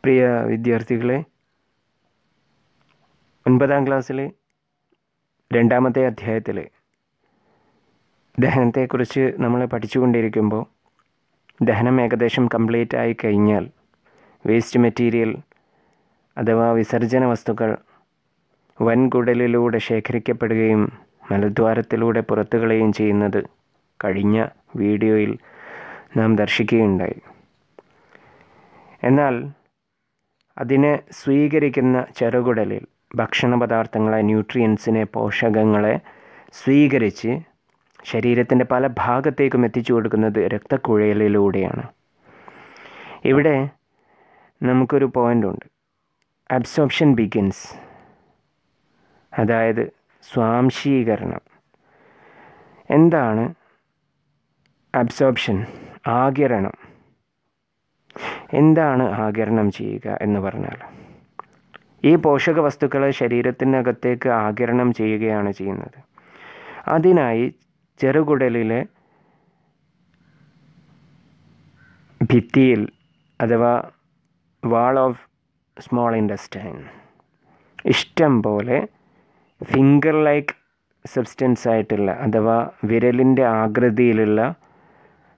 Pria di artikel. ഒൻപതാം ക്ലാസ്സിൽ രണ്ടാമത്തെ അധ്യായത്തിൽ ദഹനത്തെക്കുറിച്ച് നമ്മൾ പഠിച്ചുകൊണ്ടിരിക്കുമ്പോൾ ദഹനം ഏകദേശം കംപ്ലീറ്റ് ആയി കഴിഞ്ഞാൽ വേസ്റ്റ് മെറ്റീരിയൽ അഥവാ വിസർജന വസ്തുക്കൾ വൻകുടലിലൂടെ ശേഖരിക്കപ്പെടുകയും മലദ്വാരത്തിലൂടെ പുറത്തുകളയുകയും ചെയ്യുന്നത് കഴിഞ്ഞ വീഡിയോയിൽ നാം ദർശിക്കുകയുണ്ടായി എന്നാൽ അതിനെ സ്വീകരിക്കുന്ന ചെറുകുടലിൽ ഭക്ഷണ പദാർത്ഥങ്ങളെ ന്യൂട്രിയൻസിനെ പോഷകങ്ങളെ സ്വീകരിച്ച് ശരീരത്തിൻ്റെ പല ഭാഗത്തേക്കും എത്തിച്ചു കൊടുക്കുന്നത് രക്തക്കുഴലിലൂടെയാണ് ഇവിടെ നമുക്കൊരു പോയിൻ്റുണ്ട് അബ്സോർപ്ഷൻ ബിഗിൻസ് അതായത് സ്വാംശീകരണം എന്താണ് അബ്സോർപ്ഷൻ ആകിരണം എന്താണ് ആകിരണം ചെയ്യുക എന്ന് പറഞ്ഞാൽ ഈ പോഷക വസ്തുക്കൾ ശരീരത്തിനകത്തേക്ക് ആകിരണം ചെയ്യുകയാണ് ചെയ്യുന്നത് അതിനായി ചെറുകുടലിലെ ഭിത്തിയിൽ അഥവാ വാൾ ഓഫ് സ്മോൾ ഇൻഡസ്റ്റൈൻ ഇഷ്ടം പോലെ ഫിംഗർ ലൈക്ക് സബ്സ്റ്റൻസ് ആയിട്ടുള്ള അഥവാ വിരലിൻ്റെ ആകൃതിയിലുള്ള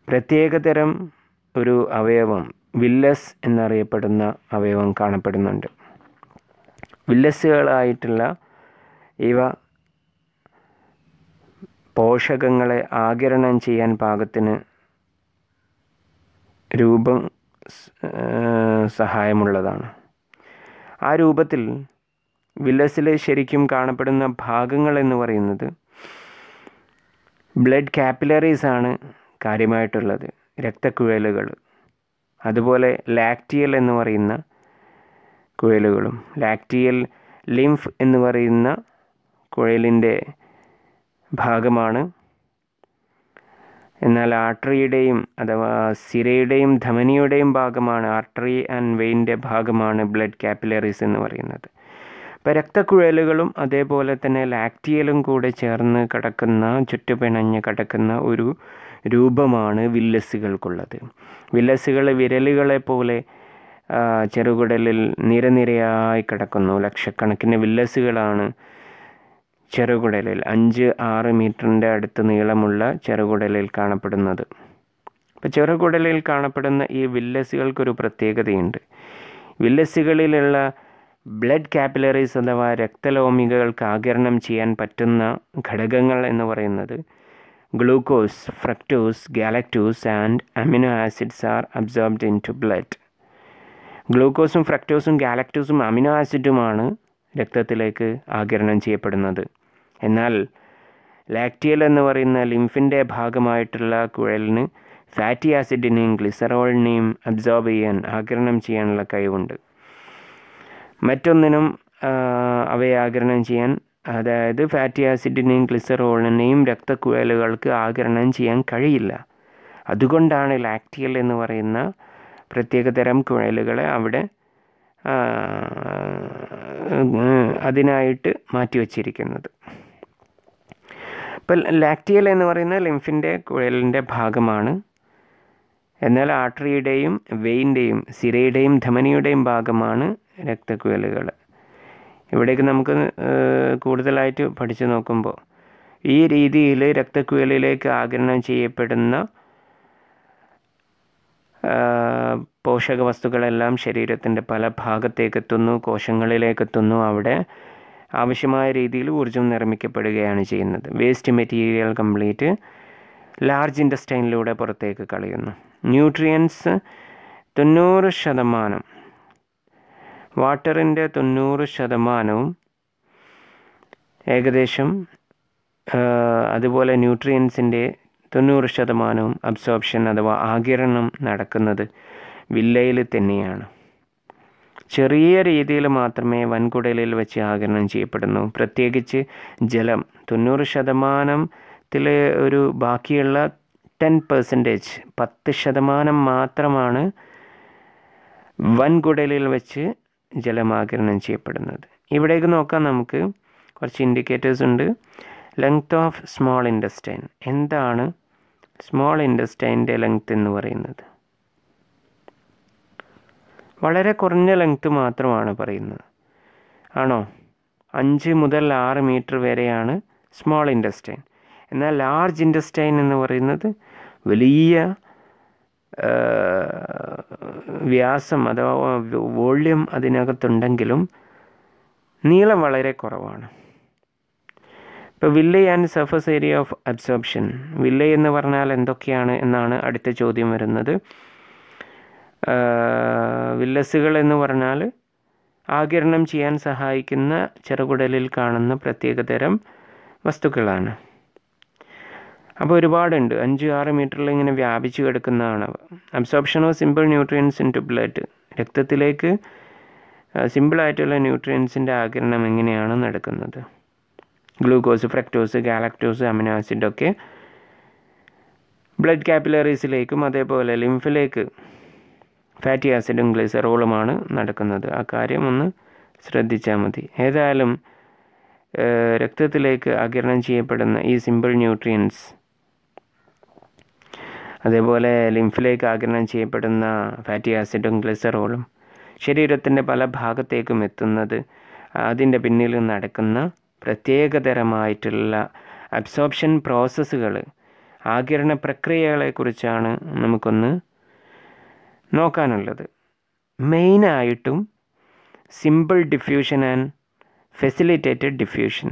പ്രത്യേകതരം ഒരു അവയവം വില്ലസ് എന്നറിയപ്പെടുന്ന അവയവം കാണപ്പെടുന്നുണ്ട് വില്ലസ്സുകളായിട്ടുള്ള ഇവ പോഷകങ്ങളെ ആഗിരണം ചെയ്യാൻ പാകത്തിന് രൂപം സഹായമുള്ളതാണ് ആ രൂപത്തിൽ വില്ലസിൽ ശരിക്കും കാണപ്പെടുന്ന ഭാഗങ്ങൾ എന്ന് പറയുന്നത് ബ്ലഡ് കാപ്പിലറീസ് ആണ് കാര്യമായിട്ടുള്ളത് രക്തക്കുഴലുകൾ അതുപോലെ ലാക്റ്റിയൽ എന്ന് പറയുന്ന കുഴലുകളും ലാക്റ്റിയൽ ലിംഫ് എന്ന് പറയുന്ന കുഴലിൻ്റെ ഭാഗമാണ് എന്നാൽ ആർട്ടറിയുടെയും അഥവാ സിരയുടെയും ധമനിയുടെയും ഭാഗമാണ് ആർട്ടറി ആൻഡ് വെയിൻ്റെ ഭാഗമാണ് ബ്ലഡ് കാപ്പിലറീസ് എന്ന് പറയുന്നത് ഇപ്പം രക്തക്കുഴലുകളും അതേപോലെ തന്നെ ലാക്റ്റിയലും കൂടെ ചേർന്ന് കിടക്കുന്ന ചുറ്റുപിണഞ്ഞ് കിടക്കുന്ന ഒരു രൂപമാണ് വില്ലസ്സുകൾക്കുള്ളത് വില്ലസ്സുകൾ വിരലുകളെ പോലെ ചെറുകുടലിൽ നിരനിരയായി കിടക്കുന്നു ലക്ഷക്കണക്കിന് വില്ലസുകളാണ് ചെറുകുടലിൽ അഞ്ച് ആറ് മീറ്ററിൻ്റെ അടുത്ത് നീളമുള്ള ചെറുകുടലിൽ കാണപ്പെടുന്നത് ഇപ്പോൾ ചെറുകുടലിൽ കാണപ്പെടുന്ന ഈ വില്ലസുകൾക്കൊരു പ്രത്യേകതയുണ്ട് വില്ലസുകളിലുള്ള ബ്ലഡ് കാപ്പിലറീസ് അഥവാ രക്തലോമികൾക്ക് ആകിരണം ചെയ്യാൻ പറ്റുന്ന ഘടകങ്ങൾ എന്ന് പറയുന്നത് glucose fructose galactose and amino acids are absorbed into blood ഗ്ലൂക്കോസും ഫ്രക്ടോസും ഗാലക്ടോസും അമിനോ ആസിഡുമാണ് രക്തത്തിലേക്ക് ആകിരണം ചെയ്യപ്പെടുന്നത് എന്നാൽ ലാക്ടിയൽ എന്ന് പറയുന്ന ലിംഫിൻ്റെ ഭാഗമായിട്ടുള്ള കുഴലിന് ഫാറ്റി ആസിഡിനെയും ഗ്ലിസറോളിനെയും അബ്സോർബ് ചെയ്യാൻ ആകിരണം ചെയ്യാനുള്ള കഴിവുണ്ട് മറ്റൊന്നിനും അവയെ ആകിരണം ചെയ്യാൻ അതായത് ഫാറ്റി ആസിഡിനെയും ഗ്ലിസറോളിനെയും രക്തക്കുഴലുകൾക്ക് ആകിരണം ചെയ്യാൻ കഴിയില്ല അതുകൊണ്ടാണ് ലാക്ടിയൽ എന്ന് പറയുന്ന പ്രത്യേകതരം കുഴലുകളെ അവിടെ അതിനായിട്ട് മാറ്റിവെച്ചിരിക്കുന്നത് ഇപ്പം ലാക്റ്റിയൽ എന്ന് പറയുന്ന ലിംഫിൻ്റെ കുഴലിൻ്റെ ഭാഗമാണ് എന്നാൽ ആർട്ടറിയുടെയും വെയിൻ്റെയും സിരയുടെയും ധമനിയുടെയും ഭാഗമാണ് രക്തക്കുഴലുകൾ ഇവിടേക്ക് നമുക്ക് കൂടുതലായിട്ട് പഠിച്ചു നോക്കുമ്പോൾ ഈ രീതിയിൽ രക്തക്കുഴലിലേക്ക് ആഗിരണം ചെയ്യപ്പെടുന്ന പോഷക വസ്തുക്കളെല്ലാം ശരീരത്തിൻ്റെ പല ഭാഗത്തേക്കെത്തുന്നു കോശങ്ങളിലേക്കെത്തുന്നു അവിടെ ആവശ്യമായ രീതിയിൽ ഊർജ്ജം നിർമ്മിക്കപ്പെടുകയാണ് ചെയ്യുന്നത് വേസ്റ്റ് മെറ്റീരിയൽ കംപ്ലീറ്റ് ലാർജ് ഇൻഡസ്റ്റൈനിലൂടെ പുറത്തേക്ക് കളയുന്നു ന്യൂട്രിയൻസ് തൊണ്ണൂറ് ശതമാനം വാട്ടറിൻ്റെ തൊണ്ണൂറ് ശതമാനവും ഏകദേശം അതുപോലെ ന്യൂട്രിയൻസിൻ്റെ തൊണ്ണൂറ് ശതമാനവും അബ്സോർപ്ഷൻ അഥവാ ആകിരണം നടക്കുന്നത് വില്ലയിൽ തന്നെയാണ് ചെറിയ രീതിയിൽ മാത്രമേ വൻകുടലിൽ വെച്ച് ആകിരണം ചെയ്യപ്പെടുന്നു പ്രത്യേകിച്ച് ജലം തൊണ്ണൂറ് ശതമാനത്തിൽ ഒരു ബാക്കിയുള്ള ടെൻ പെർസെൻറ്റേജ് പത്ത് ശതമാനം മാത്രമാണ് വൻകുടലിൽ വെച്ച് ജലമാകിരണം ചെയ്യപ്പെടുന്നത് ഇവിടേക്ക് നോക്കാം നമുക്ക് കുറച്ച് ഇൻഡിക്കേറ്റേഴ്സ് ഉണ്ട് ലെങ്ത് ഓഫ് സ്മോൾ ഇൻഡസ്റ്റൈൻ എന്താണ് സ്മോൾ ഇൻഡസ്റ്റൈൻ്റെ ലെങ്ത് എന്ന് പറയുന്നത് വളരെ കുറഞ്ഞ ലെങ്ത് മാത്രമാണ് പറയുന്നത് ആണോ അഞ്ച് മുതൽ ആറ് മീറ്റർ വരെയാണ് സ്മോൾ ഇൻഡസ്റ്റൈൻ എന്നാൽ ലാർജ് ഇൻഡസ്റ്റൈൻ എന്ന് പറയുന്നത് വലിയ വ്യാസം അഥവാ വോള്യം അതിനകത്തുണ്ടെങ്കിലും നീളം വളരെ കുറവാണ് ഇപ്പോൾ and surface area of absorption villi എന്ന് പറഞ്ഞാൽ എന്തൊക്കെയാണ് എന്നാണ് അടുത്ത ചോദ്യം വരുന്നത് വില്ലസുകൾ എന്ന് പറഞ്ഞാൽ ആകിരണം ചെയ്യാൻ സഹായിക്കുന്ന ചെറുകുടലിൽ കാണുന്ന പ്രത്യേകതരം വസ്തുക്കളാണ് അപ്പോൾ ഒരുപാടുണ്ട് അഞ്ച് ആറ് മീറ്ററിൽ ഇങ്ങനെ വ്യാപിച്ചു കിടക്കുന്നതാണ് absorption of simple nutrients into blood രക്തത്തിലേക്ക് സിമ്പിളായിട്ടുള്ള ന്യൂട്രിയൻസിൻ്റെ ആകിരണം എങ്ങനെയാണ് നടക്കുന്നത് ഗ്ലൂക്കോസ് ഫ്രക്ടോസ് ഗാലക്ടോസ് അമിനോ ആസിഡൊക്കെ ബ്ലഡ് കാപ്പിലറീസിലേക്കും അതേപോലെ ലിംഫിലേക്ക് ഫാറ്റി ആസിഡും ഗ്ലിസറോളുമാണ് നടക്കുന്നത് ആ കാര്യം ഒന്ന് ശ്രദ്ധിച്ചാൽ മതി ഏതായാലും രക്തത്തിലേക്ക് ആകിരണം ചെയ്യപ്പെടുന്ന ഈ സിമ്പിൾ ന്യൂട്രിയൻസ് അതേപോലെ ലിംഫിലേക്ക് ആകിരണം ചെയ്യപ്പെടുന്ന ഫാറ്റി ആസിഡും ഗ്ലിസറോളും ശരീരത്തിൻ്റെ പല ഭാഗത്തേക്കും എത്തുന്നത് അതിൻ്റെ പിന്നിൽ നടക്കുന്ന പ്രത്യേകതരമായിട്ടുള്ള അബ്സോർപ്ഷൻ പ്രോസസ്സുകൾ ആകിരണ പ്രക്രിയകളെക്കുറിച്ചാണ് നമുക്കൊന്ന് നോക്കാനുള്ളത് മെയിനായിട്ടും simple diffusion and facilitated diffusion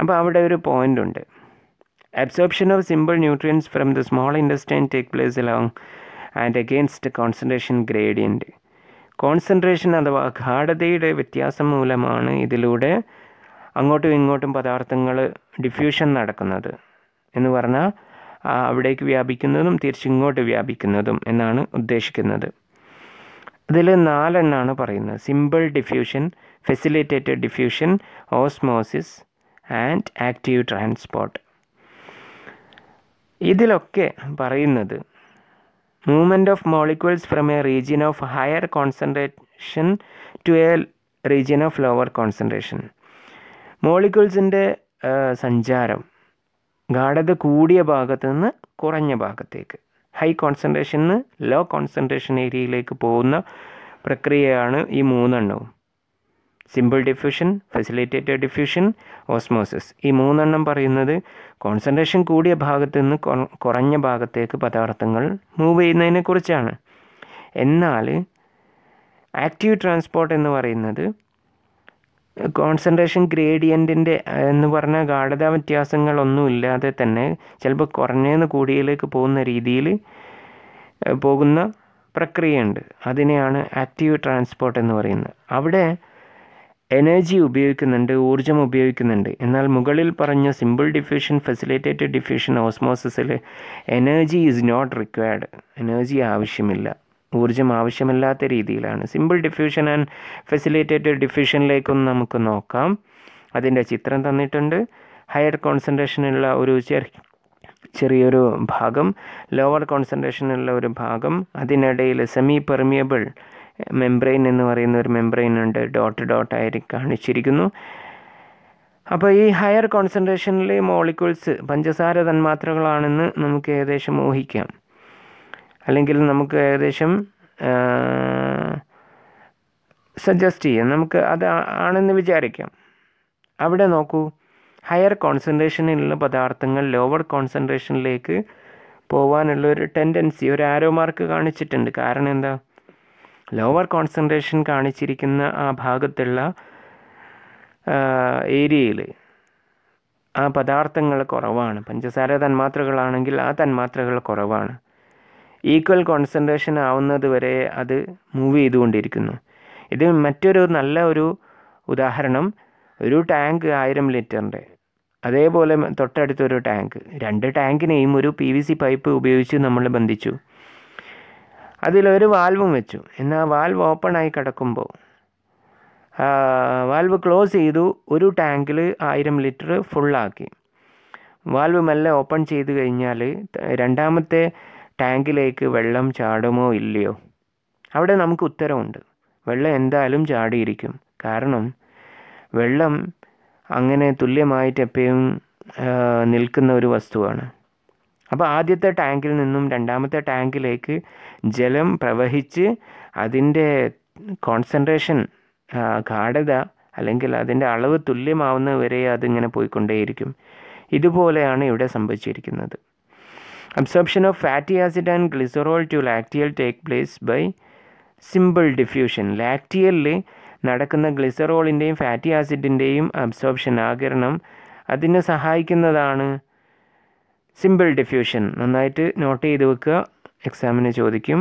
അപ്പോൾ അവിടെ ഒരു പോയിൻ്റ് ഉണ്ട് absorption of simple nutrients from the small intestine take place along and against concentration gradient concentration അഥവാ ഗാഠതയുടെ വ്യത്യാസം മൂലമാണ് ഇതിലൂടെ അങ്ങോട്ടും ഇങ്ങോട്ടും പദാർത്ഥങ്ങൾ ഡിഫ്യൂഷൻ നടക്കുന്നത് എന്ന് പറഞ്ഞാൽ അവിടേക്ക് വ്യാപിക്കുന്നതും തിരിച്ചിങ്ങോട്ട് വ്യാപിക്കുന്നതും എന്നാണ് ഉദ്ദേശിക്കുന്നത് ഇതിൽ നാലെണ്ണമാണ് പറയുന്നത് simple diffusion facilitated diffusion osmosis and active transport ഇതിലൊക്കെ പറയുന്നത് movement of molecules from a region of higher concentration to a region of lower concentration മോളിക്യൂൾസിൻ്റെ സഞ്ചാരം ഗാഢത കൂടിയ ഭാഗത്ത് നിന്ന് കുറഞ്ഞ ഭാഗത്തേക്ക് ഹൈ കോൺസെൻട്രേഷൻ നിന്ന് ലോ കോൺസെൻട്രേഷൻ ഏരിയയിലേക്ക് പോകുന്ന പ്രക്രിയയാണ് ഈ മൂന്നെണ്ണവും simple diffusion facilitated diffusion osmosis ഈ മൂന്നെണ്ണം പറയുന്നത് കോൺസെൻട്രേഷൻ കൂടിയ ഭാഗത്ത് നിന്ന് കുറഞ്ഞ ഭാഗത്തേക്ക് പദാർത്ഥങ്ങൾ മൂവ് ചെയ്യുന്നതിനെക്കുറിച്ചാണ് എന്നാൽ ആക്റ്റീവ് ട്രാൻസ്പോർട്ട് എന്ന് പറയുന്നത് കോൺസെൻട്രേഷൻ ഗ്രേഡിയൻറ്റിൻ്റെ എന്ന് പറഞ്ഞാൽ ഗാഠത വ്യത്യാസങ്ങളൊന്നും ഇല്ലാതെ തന്നെ ചിലപ്പോൾ കുറഞ്ഞെന്ന് കൂടിയിലേക്ക് പോകുന്ന രീതിയിൽ പോകുന്ന പ്രക്രിയയുണ്ട് അതിനെയാണ് ആക്റ്റീവ് ട്രാൻസ്പോർട്ട് എന്ന് പറയുന്നത് അവിടെ എനർജി ഉപയോഗിക്കുന്നുണ്ട് ഊർജം ഉപയോഗിക്കുന്നുണ്ട് എന്നാൽ മുകളിൽ പറഞ്ഞ സിമ്പിൾ ഡിഫ്യൂഷൻ ഫെസിലിറ്റേറ്റഡ് ഡിഫ്യൂഷൻ ഓസ്മോസിസിൽ energy is not required energy ആവശ്യമില്ല ഊർജ്ജം ആവശ്യമില്ലാത്ത രീതിയിലാണ് സിമ്പിൾ ഡിഫ്യൂഷൻ ആൻഡ് ഫെസിലിറ്റേറ്റഡ് ഡിഫ്യൂഷനിലേക്കൊന്ന് നമുക്ക് നോക്കാം അതിൻ്റെ ചിത്രം തന്നിട്ടുണ്ട് ഹയർ കോൺസെൻട്രേഷനുള്ള ഒരു ചെറിയൊരു ഭാഗം ലോവർ കോൺസെൻട്രേഷനുള്ള ഒരു ഭാഗം അതിനിടയിൽ സെമി പെർമിയബിൾ മെംബ്രെയിൻ എന്ന് പറയുന്ന ഒരു മെംബ്രെയിൻ ഉണ്ട് ഡോട്ട് ഡോട്ട് ആയി കാണിച്ചിരിക്കുന്നു അപ്പോൾ ഈ ഹയർ കോൺസെൻട്രേഷനിലെ മോളിക്യൂൾസ് പഞ്ചസാര തന്മാത്രകളാണെന്ന് നമുക്ക് ഏകദേശം ഊഹിക്കാം അല്ലെങ്കിൽ നമുക്ക് ഏകദേശം സജസ്റ്റ് ചെയ്യാം നമുക്ക് അത് ആണെന്ന് വിചാരിക്കാം അവിടെ നോക്കൂ ഹയർ കോൺസെൻട്രേഷനിലുള്ള പദാർത്ഥങ്ങൾ ലോവർ കോൺസെൻട്രേഷനിലേക്ക് പോകാനുള്ള ഒരു ടെൻഡൻസി ഒരു ആരോ മാർക്ക് കാണിച്ചിട്ടുണ്ട് കാരണം എന്താ ലോവർ കോൺസെൻട്രേഷൻ കാണിച്ചിരിക്കുന്ന ആ ഭാഗത്തുള്ള ഏരിയയിൽ ആ പദാർത്ഥങ്ങൾ കുറവാണ് പഞ്ചസാര തന്മാത്രകളാണെങ്കിൽ ആ തന്മാത്രകൾ കുറവാണ് ഈക്വൽ കോൺസെൻട്രേഷൻ ആവുന്നത് വരെ അത് മൂവ് ചെയ്തുകൊണ്ടിരിക്കുന്നു ഇത് മറ്റൊരു നല്ല ഒരു ഉദാഹരണം ഒരു ടാങ്ക് ആയിരം ലിറ്ററിൻ്റെ അതേപോലെ തൊട്ടടുത്തൊരു ടാങ്ക് രണ്ട് ടാങ്കിനെയും ഒരു പി വി സി പൈപ്പ് ഉപയോഗിച്ച് നമ്മൾ ബന്ധിച്ചു അതിലൊരു വാൽവും വെച്ചു എന്നാൽ വാൽവ് ഓപ്പൺ ആയി കിടക്കുമ്പോൾ വാൽവ് ക്ലോസ് ചെയ്തു ഒരു ടാങ്കിൽ ആയിരം ലിറ്റർ ഫുള്ളാക്കി വാൽവ് മെല്ലെ ഓപ്പൺ ചെയ്ത് കഴിഞ്ഞാൽ രണ്ടാമത്തെ ടാങ്കിലേക്ക് വെള്ളം ചാടുമോ ഇല്ലയോ അവിടെ നമുക്ക് ഉത്തരവുണ്ട് വെള്ളം എന്തായാലും ചാടിയിരിക്കും കാരണം വെള്ളം അങ്ങനെ തുല്യമായിട്ട് എപ്പോഴും നിൽക്കുന്ന ഒരു വസ്തുവാണ് അപ്പോൾ ആദ്യത്തെ ടാങ്കിൽ നിന്നും രണ്ടാമത്തെ ടാങ്കിലേക്ക് ജലം പ്രവഹിച്ച് അതിൻ്റെ കോൺസെൻട്രേഷൻ ഗാഠത അല്ലെങ്കിൽ അതിൻ്റെ അളവ് തുല്യമാവുന്നവരെ അതിങ്ങനെ പോയിക്കൊണ്ടേയിരിക്കും ഇതുപോലെയാണ് ഇവിടെ സംഭവിച്ചിരിക്കുന്നത് absorption of fatty acid and glycerol to lacteal take place by simple diffusion ലാക്റ്റിയലിൽ നടക്കുന്ന ഗ്ലിസറോളിൻ്റെയും ഫാറ്റി ആസിഡിൻ്റെയും അബ്സോർപ്ഷൻ ആകരണം അതിനെ സഹായിക്കുന്നതാണ് സിമ്പിൾ ഡിഫ്യൂഷൻ നന്നായിട്ട് നോട്ട് ചെയ്ത് വെക്കുക എക്സാമിന് ചോദിക്കും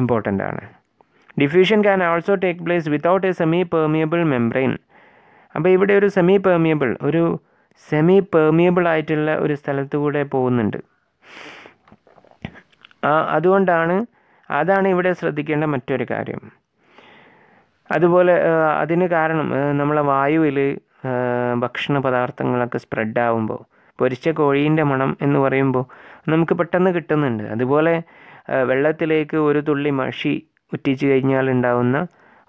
ഇമ്പോർട്ടൻ്റ് ആണ് diffusion can also take place without a semi permeable membrane അപ്പോൾ ഇവിടെ ഒരു സെമി പെർമിയബിൾ ഒരു സെമി പെർമിയബിൾ ആയിട്ടുള്ള ഒരു സ്ഥലത്തു കൂടെ പോകുന്നുണ്ട് അതുകൊണ്ടാണ് അതാണ് ഇവിടെ ശ്രദ്ധിക്കേണ്ട മറ്റൊരു കാര്യം അതുപോലെ അതിന് കാരണം നമ്മളെ വായുവിൽ ഭക്ഷണ പദാർത്ഥങ്ങളൊക്കെ സ്പ്രെഡ് ആവുമ്പോൾ പൊരിച്ച കോഴീൻ്റെ മണം എന്ന് പറയുമ്പോൾ നമുക്ക് പെട്ടെന്ന് കിട്ടുന്നുണ്ട് അതുപോലെ വെള്ളത്തിലേക്ക് ഒരു തുള്ളി മഷി ഉറ്റിച്ച് കഴിഞ്ഞാൽ ഉണ്ടാവുന്ന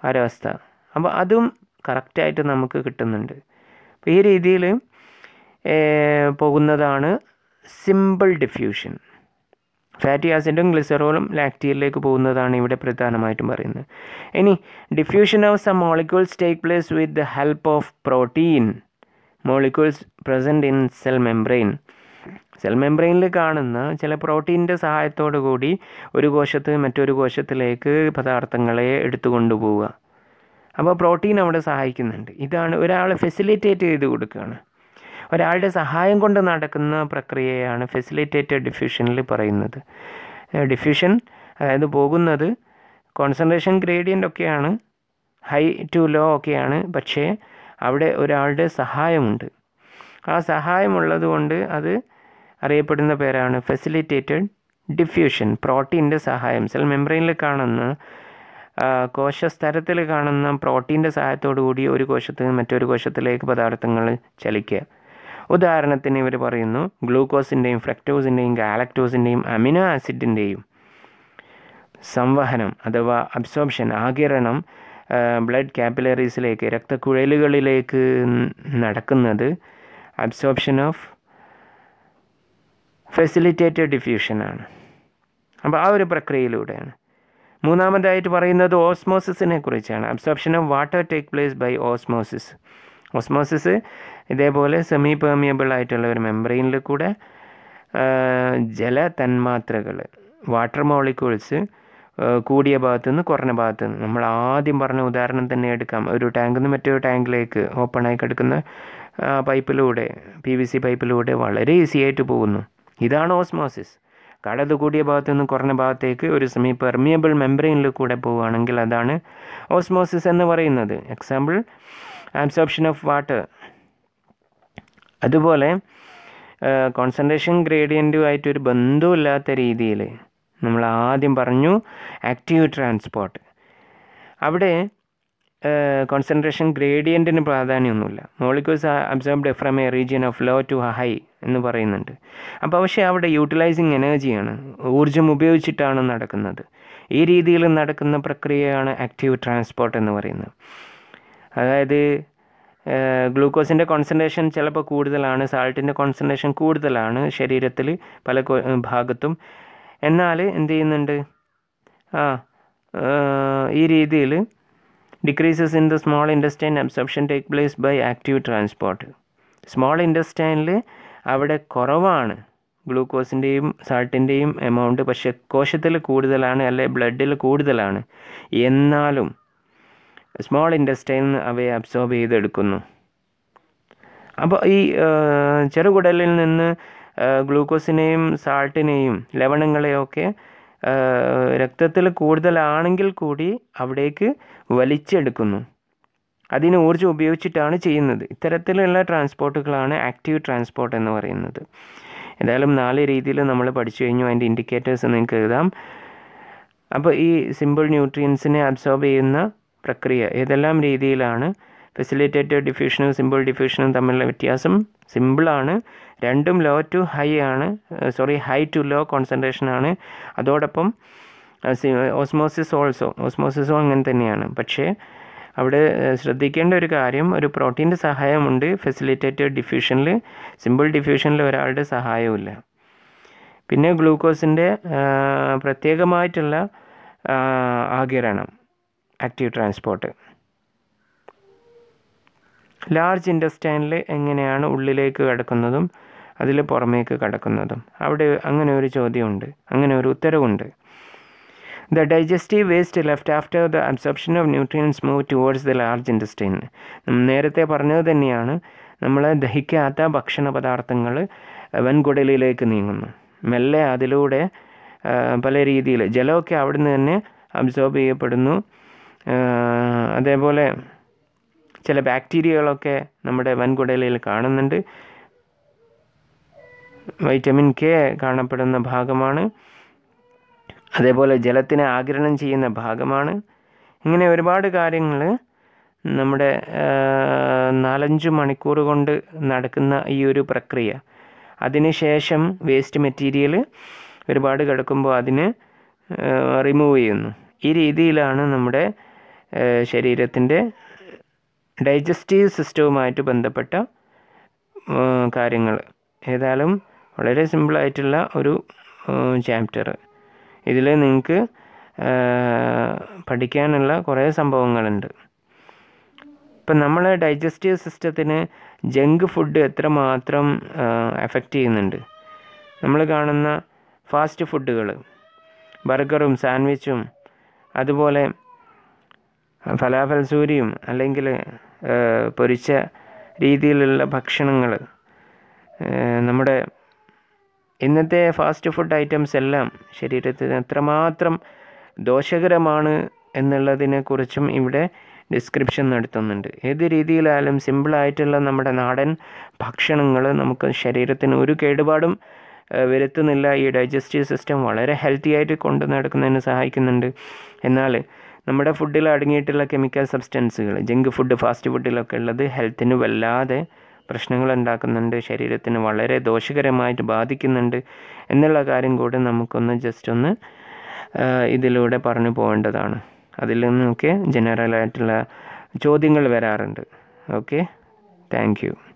ഒരവസ്ഥ അപ്പോൾ അതും കറക്റ്റായിട്ട് നമുക്ക് കിട്ടുന്നുണ്ട് അപ്പോൾ ഈ രീതിയിൽ പോകുന്നതാണ് സിമ്പിൾ ഡിഫ്യൂഷൻ ഫാറ്റി ആസിഡും ഗ്ലിസറോളും ലാക്റ്റിയറിലേക്ക് പോകുന്നതാണ് ഇവിടെ പ്രധാനമായിട്ടും പറയുന്നത് ഇനി diffusion of some molecules take place with the help of protein molecules present in cell membrane cell മെംബ്രെയിനിൽ കാണുന്ന ചില പ്രോട്ടീൻ്റെ സഹായത്തോടു കൂടി ഒരു കോശത്ത് മറ്റൊരു കോശത്തിലേക്ക് പദാർത്ഥങ്ങളെ എടുത്തു കൊണ്ടുപോവുക അപ്പോൾ പ്രോട്ടീൻ അവിടെ സഹായിക്കുന്നുണ്ട് ഇതാണ് ഒരാളെ ഫെസിലിറ്റേറ്റ് ചെയ്ത് കൊടുക്കുകയാണ് ഒരാളുടെ സഹായം കൊണ്ട് നടക്കുന്ന പ്രക്രിയയാണ് ഫെസിലിറ്റേറ്റഡ് ഡിഫ്യൂഷനിൽ പറയുന്നത് ഡിഫ്യൂഷൻ അതായത് പോകുന്നത് കോൺസെൻട്രേഷൻ ഗ്രേഡിയൻ്റ് ഒക്കെയാണ് ഹൈ ടു ലോ ഒക്കെയാണ് പക്ഷേ അവിടെ ഒരാളുടെ സഹായമുണ്ട് ആ സഹായമുള്ളത് കൊണ്ട് അത് അറിയപ്പെടുന്ന പേരാണ് ഫെസിലിറ്റേറ്റഡ് ഡിഫ്യൂഷൻ പ്രോട്ടീൻ്റെ സഹായം സെൽ മെമ്പറൈനിൽ കാണുന്ന കോശസ്തരത്തിൽ കാണുന്ന പ്രോട്ടീൻ്റെ സഹായത്തോടു കൂടി ഒരു കോശത്ത് നിന്ന് മറ്റൊരു കോശത്തിലേക്ക് പദാർത്ഥങ്ങൾ ചലിക്കുക ഉദാഹരണത്തിന് ഇവർ പറയുന്നു ഗ്ലൂക്കോസിൻ്റെയും ഫ്രക്ടോസിൻ്റെയും ഗാലക്ടോസിൻ്റെയും അമിനോ ആസിഡിൻ്റെയും സംവഹനം അഥവാ അബ്സോർപ്ഷൻ ആകിരണം ബ്ലഡ് ക്യാപ്പിലറീസിലേക്ക് രക്തക്കുഴലുകളിലേക്ക് നടക്കുന്നത് അബ്സോർപ്ഷൻ ഓഫ് ഫെസിലിറ്റേറ്റഡ് ഡിഫ്യൂഷനാണ് അപ്പോൾ ആ ഒരു പ്രക്രിയയിലൂടെയാണ് മൂന്നാമതായിട്ട് പറയുന്നത് ഓസ്മോസിസിനെ കുറിച്ചാണ് absorption of water take place by osmosis osmosis ഇതേപോലെ സെമി പെർമിയബിൾ ആയിട്ടുള്ള ഒരു മെമ്പറൈനിൽ കൂടെ ജല തന്മാത്രകൾ വാട്ടർ മോളിക്യൂൾസ് കൂടിയ ഭാഗത്തു നിന്ന് കുറഞ്ഞ ഭാഗത്തു നിന്ന് നമ്മൾ ആദ്യം പറഞ്ഞ ഉദാഹരണം തന്നെ എടുക്കാം ഒരു ടാങ്കിൽ നിന്ന് മറ്റൊരു ടാങ്കിലേക്ക് ആയി കിടക്കുന്ന പൈപ്പിലൂടെ പി വി സി പൈപ്പിലൂടെ വളരെ ഈസി ആയിട്ട് പോകുന്നു ഇതാണ് ഓസ്മോസിസ് കടത് കൂടിയ ഭാഗത്തു നിന്ന് കുറഞ്ഞ ഭാഗത്തേക്ക് ഒരു സെമി പെർമിയബിൾ മെമ്പറൈനിൽ കൂടെ പോവുകയാണെങ്കിൽ അതാണ് ഓസ്മോസിസ് എന്ന് പറയുന്നത് എക്സാമ്പിൾ ആബ്സോപ്ഷൻ ഓഫ് വാട്ടർ അതുപോലെ കോൺസെൻട്രേഷൻ ഗ്രേഡിയൻറ്റുമായിട്ട് ഒരു ബന്ധമില്ലാത്ത രീതിയിൽ നമ്മൾ ആദ്യം പറഞ്ഞു ആക്റ്റീവ് ട്രാൻസ്പോർട്ട് അവിടെ കോൺസെൻട്രേഷൻ ഗ്രേഡിയൻറ്റിന് പ്രാധാന്യമൊന്നുമില്ല molecules absorbed from a region of low to high എന്ന് പറയുന്നുണ്ട് അപ്പോൾ പക്ഷേ അവിടെ യൂട്ടിലൈസിങ് എനർജിയാണ് ഊർജം ഉപയോഗിച്ചിട്ടാണ് നടക്കുന്നത് ഈ രീതിയിൽ നടക്കുന്ന പ്രക്രിയയാണ് ആക്റ്റീവ് ട്രാൻസ്പോർട്ട് എന്ന് പറയുന്നത് അതായത് ഗ്ലൂക്കോസിൻ്റെ കോൺസെൻട്രേഷൻ ചിലപ്പോൾ കൂടുതലാണ് സാൾട്ടിൻ്റെ കോൺസെൻട്രേഷൻ കൂടുതലാണ് ശരീരത്തിൽ പല ഭാഗത്തും എന്നാൽ എന്ത് ചെയ്യുന്നുണ്ട് ആ ഈ രീതിയിൽ decreases in the small intestine absorption take place by active transport small ഇൻഡസ്റ്റൈനിൽ അവിടെ കുറവാണ് ഗ്ലൂക്കോസിൻ്റെയും സാൾട്ടിൻ്റെയും എമൗണ്ട് പക്ഷേ കോശത്തിൽ കൂടുതലാണ് അല്ലെ ബ്ലഡിൽ കൂടുതലാണ് എന്നാലും സ്മോൾ നിന്ന് അവയെ അബ്സോർബ് ചെയ്തെടുക്കുന്നു അപ്പോൾ ഈ ചെറുകുടലിൽ നിന്ന് ഗ്ലൂക്കോസിനെയും സാൾട്ടിനെയും ലവണങ്ങളെയൊക്കെ രക്തത്തിൽ കൂടുതലാണെങ്കിൽ കൂടി അവിടേക്ക് വലിച്ചെടുക്കുന്നു അതിന് ഊർജ്ജം ഉപയോഗിച്ചിട്ടാണ് ചെയ്യുന്നത് ഇത്തരത്തിലുള്ള ട്രാൻസ്പോർട്ടുകളാണ് ആക്റ്റീവ് ട്രാൻസ്പോർട്ട് എന്ന് പറയുന്നത് ഏതായാലും നാല് രീതിയിൽ നമ്മൾ പഠിച്ചു കഴിഞ്ഞു അതിൻ്റെ ഇൻഡിക്കേറ്റേഴ്സ് നിങ്ങൾക്ക് എഴുതാം അപ്പോൾ ഈ സിമ്പിൾ ന്യൂട്രിയൻസിനെ അബ്സോർബ് ചെയ്യുന്ന പ്രക്രിയ ഏതെല്ലാം രീതിയിലാണ് ഫെസിലിറ്റേറ്റഡ് ഡിഫ്യൂഷനും സിമ്പിൾ ഡിഫ്യൂഷനും തമ്മിലുള്ള വ്യത്യാസം സിമ്പിളാണ് രണ്ടും ലോ ടു ഹൈ ആണ് sorry high to low concentration ആണ് അതോടൊപ്പം ഓസ്മോസിസ് ഓൾസോ ഓസ്മോസിസോ അങ്ങനെ തന്നെയാണ് പക്ഷേ അവിടെ ശ്രദ്ധിക്കേണ്ട ഒരു കാര്യം ഒരു പ്രോട്ടീൻ്റെ സഹായമുണ്ട് ഫെസിലിറ്റേറ്റഡ് ഡിഫ്യൂഷനിൽ സിമ്പിൾ ഡിഫ്യൂഷനിൽ ഒരാളുടെ സഹായമില്ല പിന്നെ ഗ്ലൂക്കോസിൻ്റെ പ്രത്യേകമായിട്ടുള്ള ആകിരണം ആക്റ്റീവ് ട്രാൻസ്പോർട്ട് ലാർജ് ഇൻഡസ്റ്റൈനിൽ എങ്ങനെയാണ് ഉള്ളിലേക്ക് കടക്കുന്നതും അതിൽ പുറമേക്ക് കടക്കുന്നതും അവിടെ അങ്ങനെ ഒരു ചോദ്യമുണ്ട് അങ്ങനെ ഒരു ഉത്തരവുണ്ട് the digestive waste left after the absorption of nutrients move towards the large intestine നേരത്തെ പറഞ്ഞത് തന്നെയാണ് നമ്മൾ ദഹിക്കാത്ത ഭക്ഷണ പദാർത്ഥങ്ങൾ വൻകുടലിലേക്ക് നീങ്ങുന്നു മെല്ലെ അതിലൂടെ പല രീതിയിൽ ജലമൊക്കെ അവിടുന്ന് തന്നെ അബ്സോർബ് ചെയ്യപ്പെടുന്നു അതേപോലെ ചില ബാക്ടീരിയകളൊക്കെ നമ്മുടെ വൻകുടലയിൽ കാണുന്നുണ്ട് വൈറ്റമിൻ കെ കാണപ്പെടുന്ന ഭാഗമാണ് അതേപോലെ ജലത്തിനെ ആഗിരണം ചെയ്യുന്ന ഭാഗമാണ് ഇങ്ങനെ ഒരുപാട് കാര്യങ്ങൾ നമ്മുടെ നാലഞ്ച് മണിക്കൂർ കൊണ്ട് നടക്കുന്ന ഈ ഒരു പ്രക്രിയ അതിനുശേഷം വേസ്റ്റ് മെറ്റീരിയൽ ഒരുപാട് കിടക്കുമ്പോൾ അതിന് റിമൂവ് ചെയ്യുന്നു ഈ രീതിയിലാണ് നമ്മുടെ ശരീരത്തിൻ്റെ ഡൈജസ്റ്റീവ് സിസ്റ്റവുമായിട്ട് ബന്ധപ്പെട്ട കാര്യങ്ങൾ ഏതായാലും വളരെ സിമ്പിളായിട്ടുള്ള ഒരു ചാപ്റ്റർ ഇതിൽ നിങ്ങൾക്ക് പഠിക്കാനുള്ള കുറേ സംഭവങ്ങളുണ്ട് ഇപ്പം നമ്മൾ ഡൈജസ്റ്റീവ് സിസ്റ്റത്തിന് ജങ്ക് ഫുഡ് എത്രമാത്രം എഫക്റ്റ് ചെയ്യുന്നുണ്ട് നമ്മൾ കാണുന്ന ഫാസ്റ്റ് ഫുഡുകൾ ബർഗറും സാൻഡ്വിച്ചും അതുപോലെ ഫലാഫൽ സൂരിയും അല്ലെങ്കിൽ പൊരിച്ച രീതിയിലുള്ള ഭക്ഷണങ്ങൾ നമ്മുടെ ഇന്നത്തെ ഫാസ്റ്റ് ഫുഡ് ഐറ്റംസ് എല്ലാം ശരീരത്തിന് എത്രമാത്രം ദോഷകരമാണ് എന്നുള്ളതിനെക്കുറിച്ചും ഇവിടെ ഡിസ്ക്രിപ്ഷൻ നടത്തുന്നുണ്ട് ഏത് രീതിയിലായാലും സിമ്പിളായിട്ടുള്ള നമ്മുടെ നാടൻ ഭക്ഷണങ്ങൾ നമുക്ക് ശരീരത്തിന് ഒരു കേടുപാടും വരുത്തുന്നില്ല ഈ ഡൈജസ്റ്റീവ് സിസ്റ്റം വളരെ ഹെൽത്തി ആയിട്ട് കൊണ്ടു നടക്കുന്നതിന് സഹായിക്കുന്നുണ്ട് എന്നാൽ നമ്മുടെ ഫുഡിൽ അടങ്ങിയിട്ടുള്ള കെമിക്കൽ സബ്സ്റ്റൻസുകൾ ജങ്ക് ഫുഡ് ഫാസ്റ്റ് ഫുഡിലൊക്കെ ഉള്ളത് ഹെൽത്തിന് വല്ലാതെ പ്രശ്നങ്ങൾ ഉണ്ടാക്കുന്നുണ്ട് ശരീരത്തിന് വളരെ ദോഷകരമായിട്ട് ബാധിക്കുന്നുണ്ട് എന്നുള്ള കാര്യം കൂടെ നമുക്കൊന്ന് ജസ്റ്റ് ഒന്ന് ഇതിലൂടെ പറഞ്ഞു പോകേണ്ടതാണ് അതിൽ നിന്നൊക്കെ ജനറലായിട്ടുള്ള ചോദ്യങ്ങൾ വരാറുണ്ട് ഓക്കെ താങ്ക്